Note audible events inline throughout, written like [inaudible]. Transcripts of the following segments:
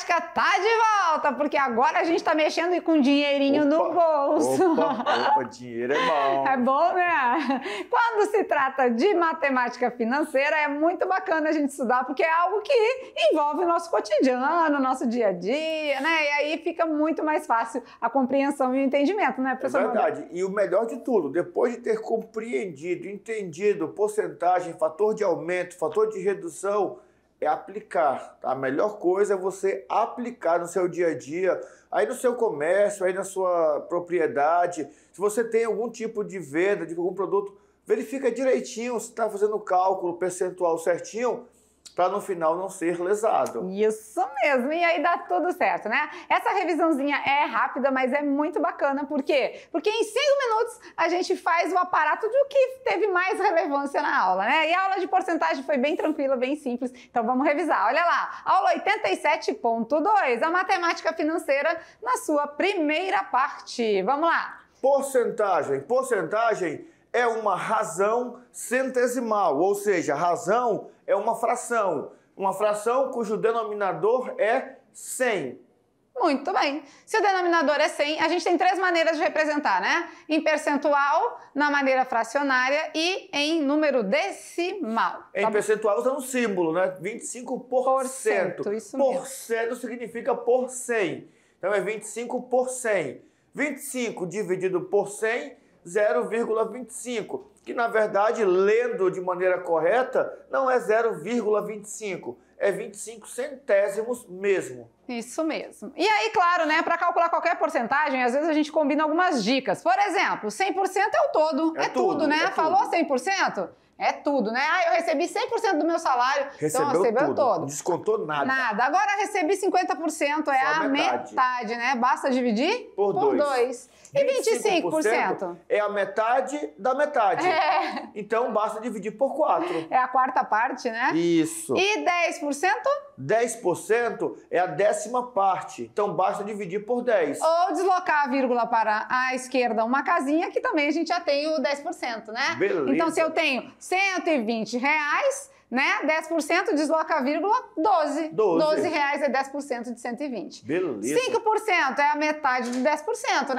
Prática tá de volta, porque agora a gente tá mexendo com dinheirinho opa, no bolso. Opa, opa, dinheiro é bom. É bom, né? Quando se trata de matemática financeira, é muito bacana a gente estudar, porque é algo que envolve o nosso cotidiano, o nosso dia a dia, né? E aí fica muito mais fácil a compreensão e o entendimento, né, é professor? É verdade. E o melhor de tudo, depois de ter compreendido, entendido porcentagem, fator de aumento, fator de redução, é aplicar. Tá? A melhor coisa é você aplicar no seu dia a dia, aí no seu comércio, aí na sua propriedade. Se você tem algum tipo de venda de algum produto, verifica direitinho se está fazendo o cálculo percentual certinho para no final não ser lesado. Isso mesmo, e aí dá tudo certo, né? Essa revisãozinha é rápida, mas é muito bacana, por quê? Porque em cinco minutos a gente faz o aparato do que teve mais relevância na aula, né? E a aula de porcentagem foi bem tranquila, bem simples, então vamos revisar. Olha lá, aula 87.2, a matemática financeira na sua primeira parte. Vamos lá. Porcentagem, porcentagem é uma razão centesimal, ou seja, razão é uma fração, uma fração cujo denominador é 100. Muito bem. Se o denominador é 100, a gente tem três maneiras de representar, né? Em percentual, na maneira fracionária e em número decimal. Tá em percentual usando um símbolo, né? 25%. Por cento, isso mesmo. Por cento significa por 100. Então é 25 por 100. 25 dividido por 100 0,25, que na verdade, lendo de maneira correta, não é 0,25, é 25 centésimos mesmo. Isso mesmo. E aí, claro, né, para calcular qualquer porcentagem, às vezes a gente combina algumas dicas. Por exemplo, 100% é o todo, é, é tudo, tudo, né? É tudo. Falou 100%? É tudo, né? Ah, eu recebi 100% do meu salário, recebeu então recebeu tudo. todo. Descontou nada. Nada. Agora recebi 50%, é Só a metade. metade. né? Basta dividir por, por dois. dois. É e 25%, é a metade da metade. É. Então basta dividir por 4. É a quarta parte, né? Isso. E 10%? 10% é a décima parte. Então basta dividir por 10. Ou deslocar a vírgula para a esquerda uma casinha, que também a gente já tem o 10%, né? Beleza. Então se eu tenho 120 reais né? 10% desloca a vírgula 12. 12. 12 reais é 10% de 120. Beleza. 5% é a metade de 10%, né?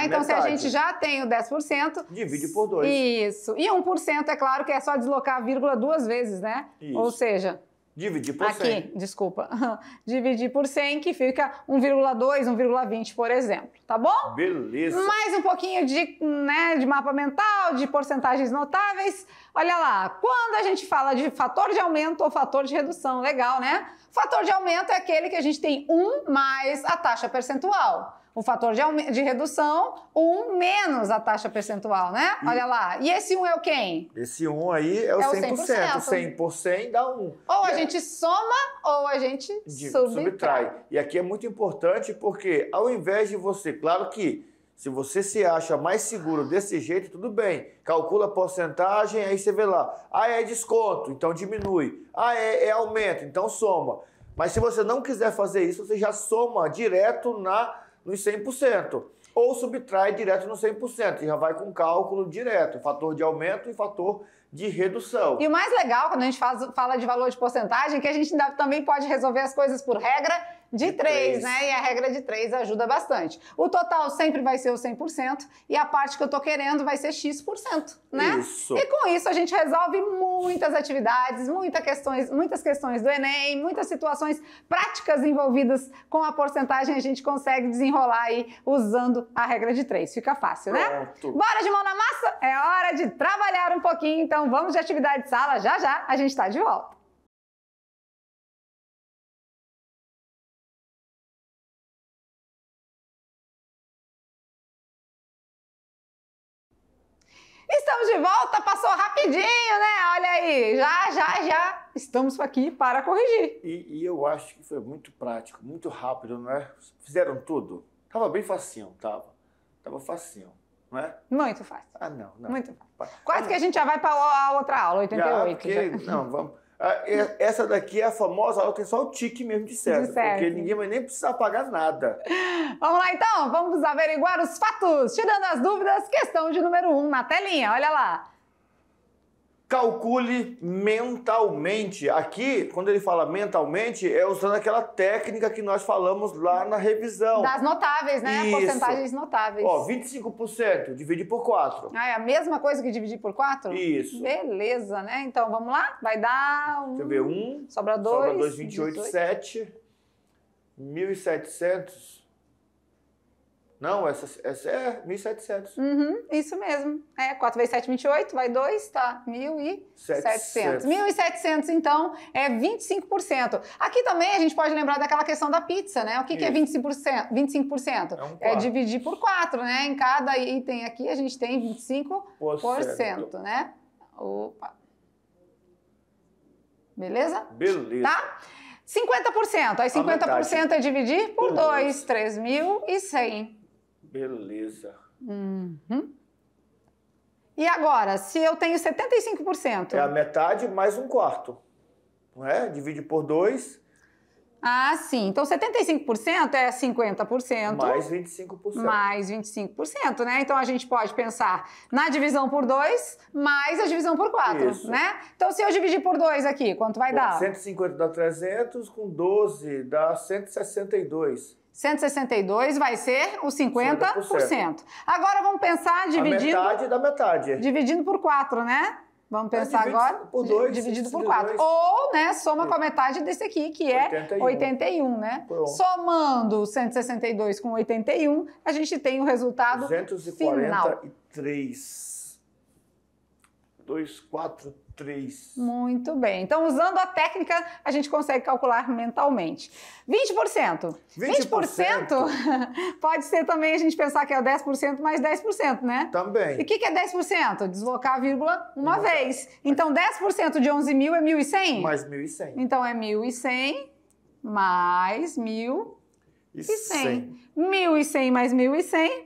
A então, metade. se a gente já tem o 10%. Divide por 2. Isso. E 1% é claro que é só deslocar a vírgula duas vezes, né? Isso. Ou seja, Dividir por 100. Aqui, desculpa. [laughs] Dividir por 100, que fica 1,2, 1,20, por exemplo. Tá bom? Beleza. Mais um pouquinho de, né, de mapa mental, de porcentagens notáveis. Olha lá, quando a gente fala de fator de aumento ou fator de redução, legal, né? Fator de aumento é aquele que a gente tem 1 mais a taxa percentual o fator de, de redução, um menos a taxa percentual, né? E, Olha lá. E esse um é o quem? Esse um aí é o, é 100%. 100%. 100% dá um. Ou e a é... gente soma ou a gente de, subtrai. subtrai. E aqui é muito importante porque ao invés de você, claro que se você se acha mais seguro desse jeito, tudo bem. Calcula a porcentagem, aí você vê lá. Ah, é desconto, então diminui. Ah, é, é aumento, então soma. Mas se você não quiser fazer isso, você já soma direto na nos 100%, ou subtrai direto no 100%, e já vai com cálculo direto, fator de aumento e fator de redução. E o mais legal quando a gente faz, fala de valor de porcentagem é que a gente ainda também pode resolver as coisas por regra de, de três, três, né? E a regra de três ajuda bastante. O total sempre vai ser o 100% e a parte que eu tô querendo vai ser X%, né? Isso. E com isso a gente resolve muitas atividades, muitas questões, muitas questões do Enem, muitas situações práticas envolvidas com a porcentagem a gente consegue desenrolar aí usando a regra de três. Fica fácil, né? Pronto. Bora de mão na massa? É hora de trabalhar um pouquinho, então vamos de atividade de sala. Já já a gente tá de volta. Estamos de volta, passou rapidinho, né? Olha aí, já, já, já estamos aqui para corrigir. E, e eu acho que foi muito prático, muito rápido, não é? Fizeram tudo? Tava bem facinho, tava. Tava facinho, não é? Muito fácil. Ah, não, não. Muito fácil. Quase ah, que a gente já vai para a outra aula, 88. Já, porque, já. Não, vamos. Ah, é, essa daqui é a famosa ela que é só o tique mesmo de certo, de certo, porque ninguém vai nem precisar pagar nada. Vamos lá então, vamos averiguar os fatos, tirando as dúvidas, questão de número 1 um na telinha, olha lá calcule mentalmente. Aqui, quando ele fala mentalmente, é usando aquela técnica que nós falamos lá na revisão. Das notáveis, né? Isso. Porcentagens notáveis. Ó, 25% dividir por 4. Ah, é a mesma coisa que dividir por 4? Isso. Beleza, né? Então, vamos lá? Vai dar um... Deixa eu ver, 1. Um, sobra 2. Sobra 2, 28, 18. 7. 1.700 não, essa, essa é 1.700. Uhum, isso mesmo. É, 4 vezes 7, 28, vai 2, tá? 1.700. 1.700, então, é 25%. Aqui também a gente pode lembrar daquela questão da pizza, né? O que, que é 25%? 25%? É, um é dividir por 4, né? Em cada item aqui a gente tem 25%, Porcento. né? Opa. Beleza? Beleza. Tá? 50%. Aí 50% tá é dividir por 2, 3.100. Beleza. Uhum. E agora, se eu tenho 75%? É a metade mais um quarto. Não é? Divide por dois. Ah, sim. Então 75% é 50%. Mais 25%. Mais 25%, né? Então a gente pode pensar na divisão por 2 mais a divisão por 4, né? Então se eu dividir por 2 aqui, quanto vai Bom, dar? 150 dá 300, com 12 dá 162. 162 vai ser o 50%. 50%. Agora vamos pensar dividindo. A metade da metade. Dividindo por 4, né? Vamos é, pensar é agora? Por 2. dividido por 4. Ou, né, soma é. com a metade desse aqui, que é 81, 81 né? Pronto. Somando 162 com 81, a gente tem o resultado 243. final. 243. 2, 4, 3. Muito bem. Então, usando a técnica, a gente consegue calcular mentalmente. 20%. 20%, 20% pode ser também a gente pensar que é 10% mais 10%, né? Também. E o que, que é 10%? Deslocar a vírgula uma, uma vez. vez. Então, 10% de 11 mil é 1.100? Mais 1.100. Então, é 1.100 mais 1.100. 1.100 mais 1.100,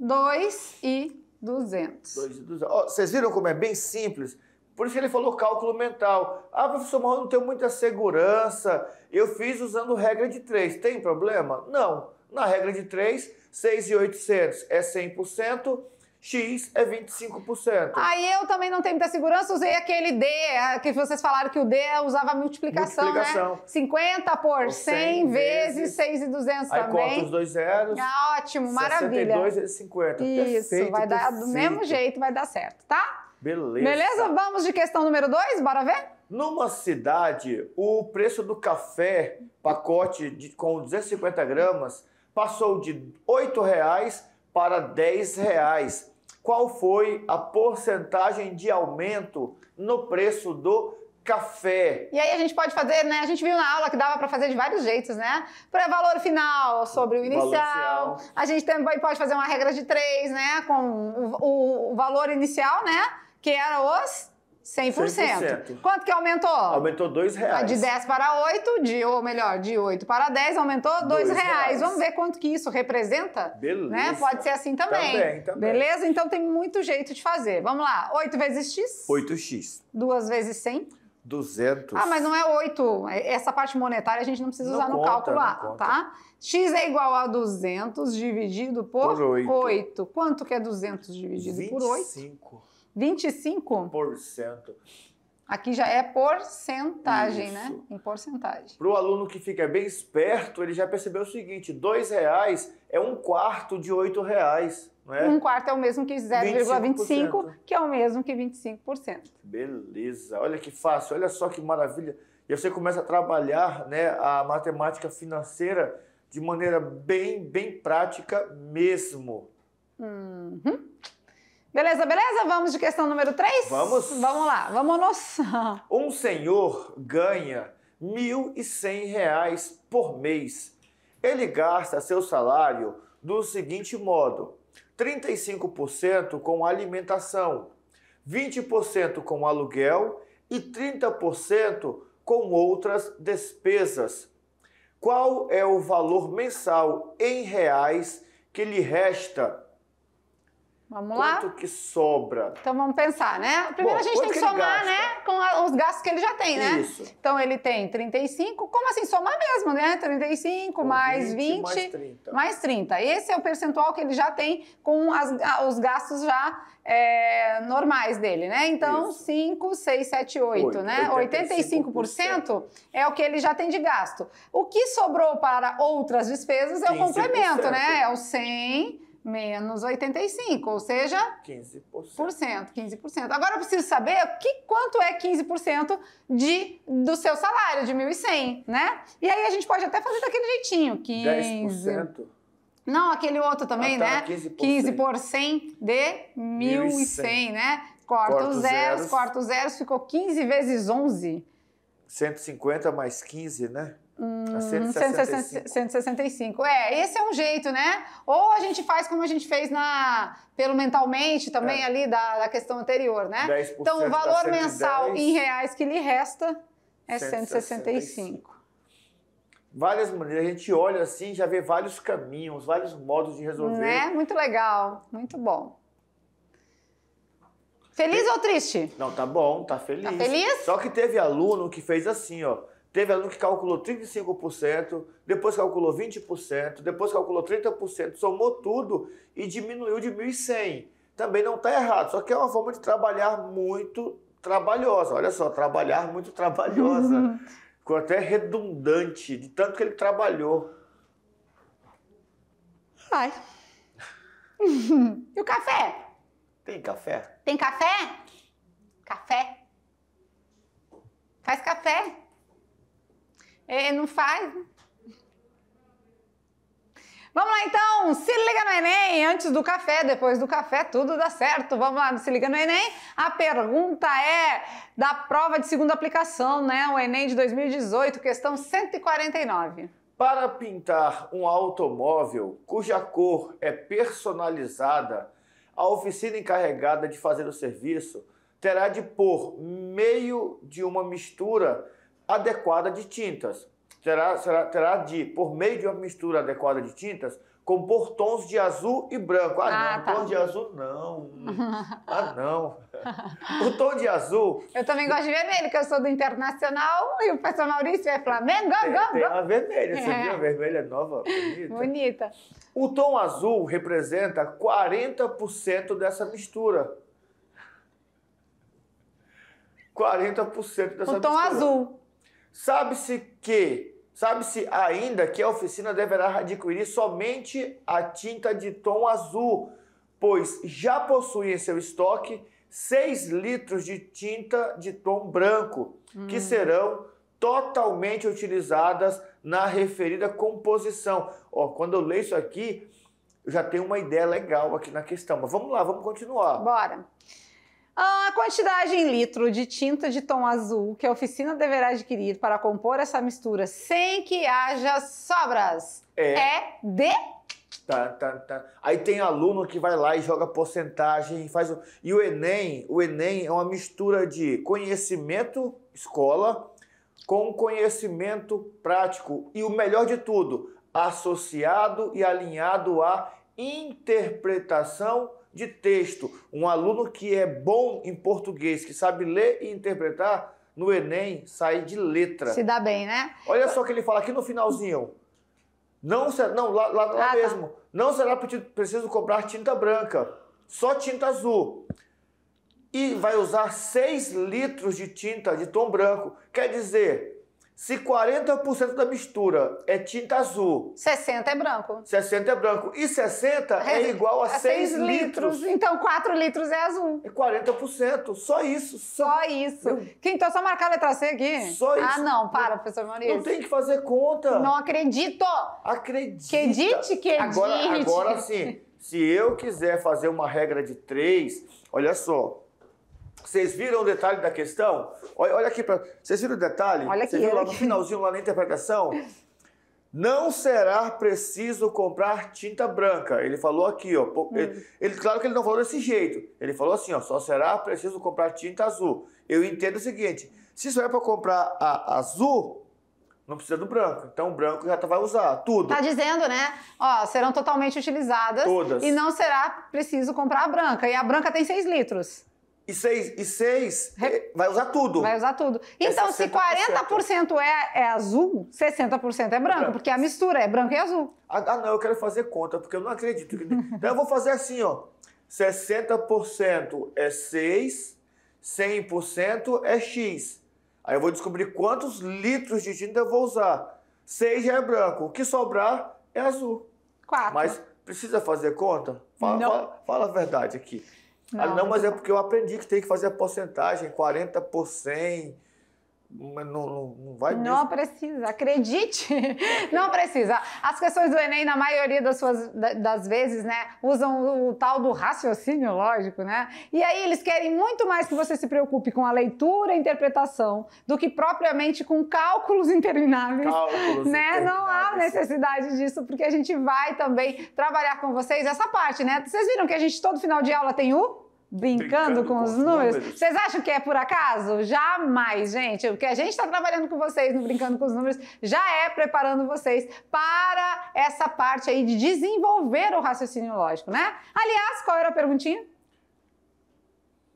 2 e 200. 2.200. Oh, vocês viram como é bem simples? Por isso que ele falou cálculo mental. Ah, professor, mas eu não tenho muita segurança. Eu fiz usando regra de 3. Tem problema? Não. Na regra de 3, 6.800 é 100%. X é 25%. Aí eu também não tenho muita segurança, usei aquele D, é, que vocês falaram que o D usava multiplicação, né? multiplicação. né? 50 por 100, 100 vezes 6,200 também. Aí corta os dois zeros. Ah, ótimo, maravilha. 62 vezes 50. Isso, perfeito, vai dar perfeito. do mesmo jeito, vai dar certo, tá? Beleza. Beleza? Vamos de questão número 2, bora ver? Numa cidade, o preço do café, pacote de, com 250 gramas, passou de R$ 8,00 para 10 reais. Qual foi a porcentagem de aumento no preço do café. E aí a gente pode fazer, né? A gente viu na aula que dava para fazer de vários jeitos, né? Para valor final sobre o inicial. A gente também pode fazer uma regra de três, né? Com o, o valor inicial, né? Que era os 100%. 100%. Quanto que aumentou? Aumentou 2 reais. Tá de 10 para 8, de, ou melhor, de 8 para 10, aumentou 2 reais. reais. Vamos ver quanto que isso representa? Beleza. Né? Pode ser assim também. Também, também. Beleza? Então tem muito jeito de fazer. Vamos lá. 8 vezes x? 8x. 2 vezes 100? 200. Ah, mas não é 8. Essa parte monetária a gente não precisa não usar conta, no cálculo lá, tá? X é igual a 200 dividido por, por 8. 8. Quanto que é 200 dividido 25. por 8? 25. 25%? Por cento. Aqui já é porcentagem, né? Isso. né? Em porcentagem. Para o aluno que fica bem esperto, ele já percebeu o seguinte: dois reais é um quarto de oito reais. É? Um quarto é o mesmo que 0,25%, que é o mesmo que 25%. Beleza, olha que fácil, olha só que maravilha. E você começa a trabalhar né, a matemática financeira de maneira bem, bem prática mesmo. Uhum. Beleza, beleza? Vamos de questão número 3? Vamos. Vamos lá, vamos noção. Um senhor ganha R$ 1.100 por mês. Ele gasta seu salário do seguinte modo: 35% com alimentação, 20% com aluguel e 30% com outras despesas. Qual é o valor mensal em reais que lhe resta? Vamos lá? Quanto que sobra? Então vamos pensar, né? Primeiro Bom, a gente tem que, que somar, né? Com a, os gastos que ele já tem, né? Isso. Então ele tem 35, como assim? Somar mesmo, né? 35 com mais 20, 20, mais 30. Mais 30. Esse é o percentual que ele já tem com as, os gastos já é, normais dele, né? Então, Isso. 5, 6, 7, 8, 8 né? 85%, 85% é o que ele já tem de gasto. O que sobrou para outras despesas é o complemento, né? É o 100 menos 85, ou seja, 15%. 15%. Agora eu preciso saber que, quanto é 15% de, do seu salário, de 1.100, né? E aí a gente pode até fazer daquele jeitinho, 15... 10%. Não, aquele outro também, ah, tá, né? 15%, 15 de 1.100, né? Corta, os zeros, corta os zeros, ficou 15 vezes 11. 150 mais 15, né? 165. 165. Hum, é, esse é um jeito, né? Ou a gente faz como a gente fez na pelo mentalmente também é. ali da, da, questão anterior, né? Então, o valor 110, mensal em reais que lhe resta é 165. 165. Várias maneiras, a gente olha assim, já vê vários caminhos, vários modos de resolver. Né? Muito legal, muito bom. Feliz Fe... ou triste? Não, tá bom, tá, tá feliz. Tá feliz? Só que teve aluno que fez assim, ó Teve aluno que calculou 35%, depois calculou 20%, depois calculou 30%, somou tudo e diminuiu de 1.100. Também não está errado, só que é uma forma de trabalhar muito trabalhosa. Olha só, trabalhar muito trabalhosa. Uhum. Ficou até redundante de tanto que ele trabalhou. Ai. [laughs] e o café? Tem café? Tem café? Café? Faz café? É, é, não faz. Vamos lá então, se liga no Enem, antes do café, depois do café, tudo dá certo. Vamos lá, se liga no Enem. A pergunta é da prova de segunda aplicação, né? O Enem de 2018, questão 149. Para pintar um automóvel cuja cor é personalizada, a oficina encarregada de fazer o serviço terá de pôr meio de uma mistura adequada de tintas. Terá, será, terá de, por meio de uma mistura adequada de tintas, compor tons de azul e branco. Ah, ah não, tá. tom de azul não. [laughs] ah, não. O tom de azul. Eu também gosto de vermelho, que eu sou do Internacional e o pessoal Maurício é Flamengo. Tem, go, go, tem a vermelha, você é. viu? A vermelha é nova, bonita. Bonita. O tom azul representa 40% dessa mistura. 40% dessa mistura. O tom mistura. azul. Sabe-se que, sabe-se ainda que a oficina deverá adquirir somente a tinta de tom azul, pois já possui em seu estoque 6 litros de tinta de tom branco, hum. que serão totalmente utilizadas na referida composição. Ó, quando eu leio isso aqui, eu já tenho uma ideia legal aqui na questão. Mas vamos lá, vamos continuar. Bora. A quantidade em litro de tinta de tom azul que a oficina deverá adquirir para compor essa mistura sem que haja sobras é, é de. Tá, tá, tá. Aí tem aluno que vai lá e joga porcentagem e faz o... E o Enem, o Enem é uma mistura de conhecimento escola com conhecimento prático e o melhor de tudo, associado e alinhado à interpretação de texto, um aluno que é bom em português, que sabe ler e interpretar, no Enem sai de letra. Se dá bem, né? Olha só o que ele fala aqui no finalzinho. Não, será, não lá, lá, lá ah, tá. mesmo. Não será preciso comprar tinta branca, só tinta azul. E vai usar 6 litros de tinta de tom branco. Quer dizer, se 40% da mistura é tinta azul. 60 é branco. 60 é branco. E 60 é, é igual a, a 6, 6 litros. litros. Então 4 litros é azul. É 40%. Só isso. Só, só isso. Eu... Então tá só marcar a é letra C aqui. Só ah, isso. Ah, não. Para, eu... professor Maurício. Não tem que fazer conta. Não acredito. Acredite. Acredite, que Agora, agora sim. Se eu quiser fazer uma regra de 3, olha só. Vocês viram o detalhe da questão? Olha, olha aqui para. Vocês viram o detalhe? Olha aqui. Você viu lá no finalzinho, lá na interpretação? Não será preciso comprar tinta branca. Ele falou aqui, ó. Ele, hum. ele, claro que ele não falou desse jeito. Ele falou assim, ó. Só será preciso comprar tinta azul. Eu entendo o seguinte: se só é para comprar a azul, não precisa do branco. Então o branco já tá, vai usar tudo. Tá dizendo, né? Ó, serão totalmente utilizadas. Todas. E não será preciso comprar a branca. E a branca tem 6 litros. E seis, e seis Re... Eh, vai usar tudo. Vai usar tudo. Então, é se 40% é, é azul, 60% é branco, é branco, porque a mistura é branco e azul. Ah, ah, não, eu quero fazer conta, porque eu não acredito. Que... então, eu vou fazer assim, ó. 60% é 6, 100% é X. Aí eu vou descobrir quantos litros de tinta eu vou usar. 6 já é branco, o que sobrar é azul. 4. Mas precisa fazer conta? Fala, fala, fala a verdade aqui. Não, ah, não, mas é porque eu aprendi que tem que fazer a porcentagem, 40 por 100, não, não, não vai Não precisa, acredite, [laughs] não precisa. As questões do Enem, na maioria das, suas, das vezes, né, usam o tal do raciocínio lógico, né? E aí eles querem muito mais que você se preocupe com a leitura e interpretação do que propriamente com cálculos intermináveis. Cálculos né? Intermináveis. Não há necessidade disso, porque a gente vai também trabalhar com vocês essa parte, né? Vocês viram que a gente todo final de aula tem o Brincando, brincando com, com os números. números. Vocês acham que é por acaso? Jamais, gente. O que a gente está trabalhando com vocês no Brincando com os Números já é preparando vocês para essa parte aí de desenvolver o raciocínio lógico, né? Aliás, qual era a perguntinha?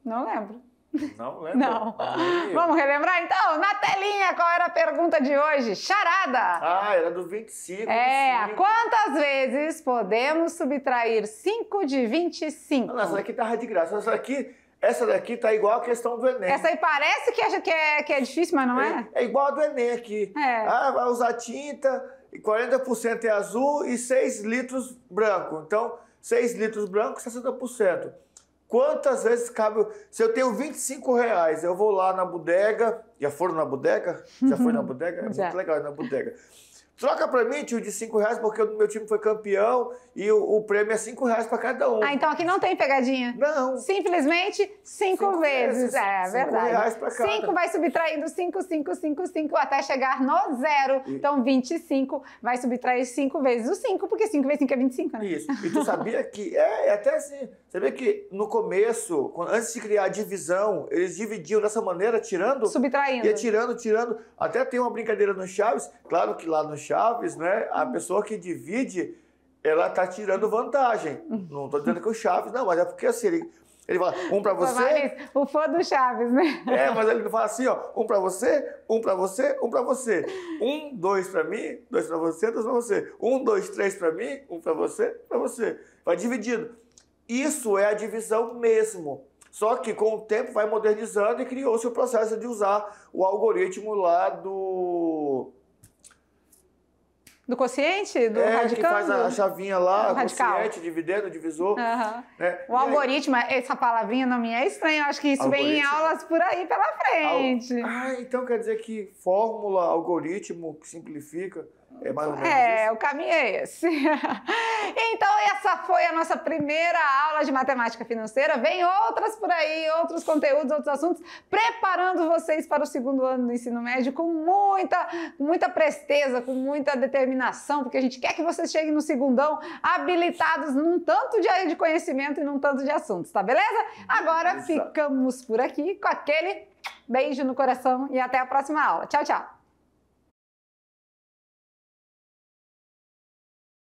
Não lembro. Não lembro. Não. não Vamos relembrar então? Na telinha, qual era a pergunta de hoje? Charada! Ah, era do 25. É, 25. quantas vezes podemos subtrair 5 de 25? Nossa, essa daqui tava de graça. Essa daqui, essa daqui tá igual a questão do Enem. Essa aí parece que é, que é, que é difícil, mas não é? É, é igual a do Enem aqui. É. Ah, vai usar tinta, 40% é azul e 6 litros branco. Então, 6 litros branco, 60%. Quantas vezes cabe. Se eu tenho 25 reais, eu vou lá na bodega. Já foram na bodega? Já foi na uhum. bodega? É muito legal na bodega. Troca pra mim, tio, de 5 reais, porque o meu time foi campeão e o, o prêmio é 5 reais pra cada um. Ah, então aqui não tem pegadinha? Não. Simplesmente 5 vezes. vezes. É, cinco verdade. 5 reais pra cada. 5 vai subtraindo 5, 5, 5, 5 até chegar no zero. E... Então 25 vai subtrair 5 vezes o 5, porque 5 vezes 5 é 25, né? Isso. E tu sabia [laughs] que. É, é, até assim. Sabia que no começo, antes de criar a divisão, eles dividiam dessa maneira, tirando. Subtraindo. E tirando, tirando. Até tem uma brincadeira no Chaves, claro que lá no chaves, né? A uhum. pessoa que divide, ela tá tirando vantagem. Uhum. Não tô dizendo que o Chaves, não, mas é porque assim, ele, ele fala, um para você. o fã do Chaves, né? É, mas ele fala assim, ó, um para você, um para você, um para você. Um, dois para mim, dois para você, dois para você. Um, dois, três para mim, um para você, para você. Vai dividindo. Isso é a divisão mesmo. Só que com o tempo vai modernizando e criou-se o processo de usar o algoritmo lá do do quociente? Do é, radicando? que faz a, chavinha lá, é, radical. quociente, dividendo, divisor. Uhum. Né? O e algoritmo, aí... essa palavrinha não me é estranha, acho que isso algoritmo. vem em aulas por aí pela frente. Al... Ah, então quer dizer que fórmula, algoritmo, que simplifica... É mais ou menos É, o caminho é esse. [laughs] então, essa foi a nossa primeira aula de matemática financeira. Vem outras por aí, outros conteúdos, outros assuntos, preparando vocês para o segundo ano do ensino médio com muita, muita presteza, com muita determinação, porque a gente quer que vocês cheguem no segundão habilitados num tanto de conhecimento e num tanto de assuntos, tá beleza? Agora ficamos por aqui com aquele beijo no coração e até a próxima aula. Tchau, tchau!